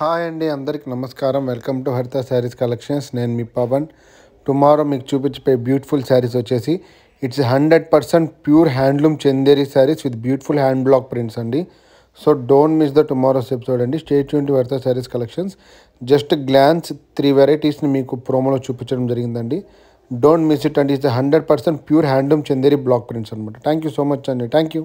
hi అండి అందరికి నమస్కారం వెల్కమ్ టు హరిత శారీస్ కలెక్షన్స్ నేను మీ పవన్ టుమారో మీకు చూపించే బ్యూటిఫుల్ శారీస్ వచ్చేసి it's hundred percent pure handloom Chanderi saris with beautiful hand block prints అండి so don't miss the tomorrow's episode అండి stay tuned Haritha saris collections just glance three వెరైటీస్ని మీకు ప్రోమోలో చూపించడం జరిగిందండి డోంట్ మిస్ ఇట్ అండి it's hundred percent pure handloom Chanderi block prints అనమాట thank you so much అండి థ్యాంక్ యూ